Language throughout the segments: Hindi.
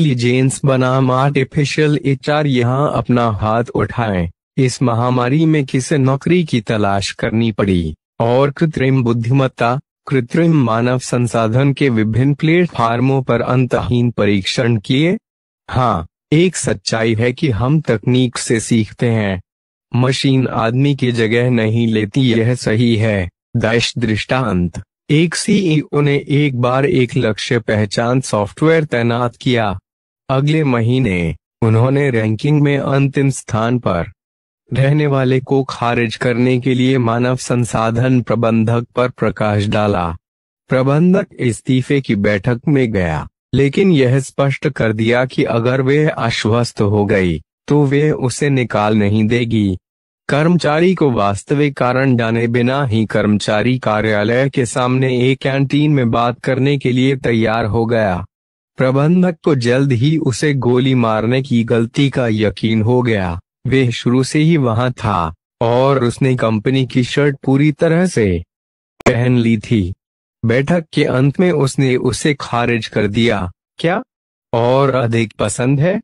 इंटेलिजेंस बनाम आर्टिफिशियल एचआर यहां अपना हाथ उठाएं। इस महामारी में किसे नौकरी की तलाश करनी पड़ी और कृत्रिम बुद्धिमत्ता कृत्रिम मानव संसाधन के विभिन्न प्लेटफार्मों पर अंतहीन परीक्षण किए हाँ एक सच्चाई है कि हम तकनीक से सीखते हैं मशीन आदमी की जगह नहीं लेती यह सही है दश दृष्टांत एक सीईओ e ने एक बार एक लक्ष्य पहचान सॉफ्टवेयर तैनात किया अगले महीने उन्होंने रैंकिंग में अंतिम स्थान पर रहने वाले को खारिज करने के लिए मानव संसाधन प्रबंधक पर प्रकाश डाला प्रबंधक इस्तीफे की बैठक में गया लेकिन यह स्पष्ट कर दिया कि अगर वे आश्वस्त हो गई तो वे उसे निकाल नहीं देगी कर्मचारी को वास्तविक कारण जाने बिना ही कर्मचारी कार्यालय के सामने एक कैंटीन में बात करने के लिए तैयार हो गया प्रबंधक को जल्द ही उसे गोली मारने की गलती का यकीन हो गया वे शुरू से ही वहां था और उसने कंपनी की शर्ट पूरी तरह से पहन ली थी बैठक के अंत में उसने उसे खारिज कर दिया क्या और अधिक पसंद है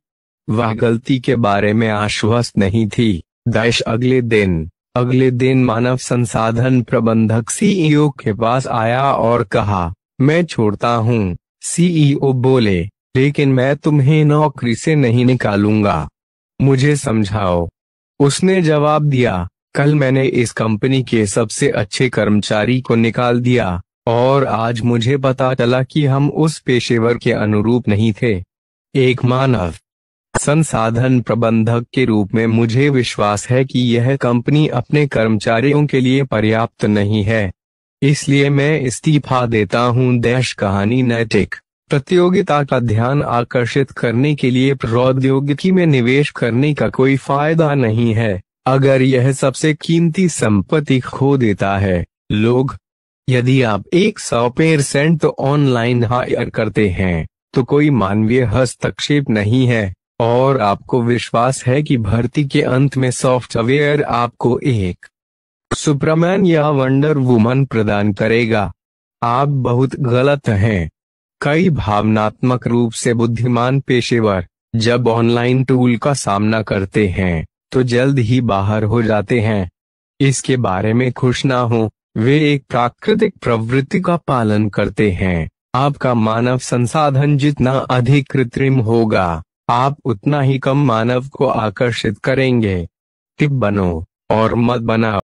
वह गलती के बारे में आश्वस्त नहीं थी दाइश अगले दिन अगले दिन मानव संसाधन प्रबंधक सीईओ के पास आया और कहा मैं छोड़ता हूँ सीईओ e बोले लेकिन मैं तुम्हें नौकरी से नहीं निकालूंगा मुझे समझाओ उसने जवाब दिया कल मैंने इस कंपनी के सबसे अच्छे कर्मचारी को निकाल दिया और आज मुझे पता चला कि हम उस पेशेवर के अनुरूप नहीं थे एक मानव संसाधन प्रबंधक के रूप में मुझे विश्वास है कि यह कंपनी अपने कर्मचारियों के लिए पर्याप्त नहीं है इसलिए मैं इस्तीफा देता हूं देश कहानी नैतिक प्रतियोगिता का ध्यान आकर्षित करने के लिए प्रौद्योगिकी में निवेश करने का कोई फायदा नहीं है अगर यह सबसे कीमती संपत्ति खो देता है लोग यदि आप एक सौ परसेंट ऑनलाइन हायर करते हैं तो कोई मानवीय हस्तक्षेप नहीं है और आपको विश्वास है कि भर्ती के अंत में सॉफ्टवेयर आपको एक सुपरमैन या वंडर वुमन प्रदान करेगा आप बहुत गलत हैं कई भावनात्मक रूप से बुद्धिमान पेशेवर जब ऑनलाइन टूल का सामना करते हैं तो जल्द ही बाहर हो जाते हैं इसके बारे में खुश ना हो वे एक प्राकृतिक प्रवृत्ति का पालन करते हैं आपका मानव संसाधन जितना अधिक कृत्रिम होगा आप उतना ही कम मानव को आकर्षित करेंगे टिप बनो और मत बनाओ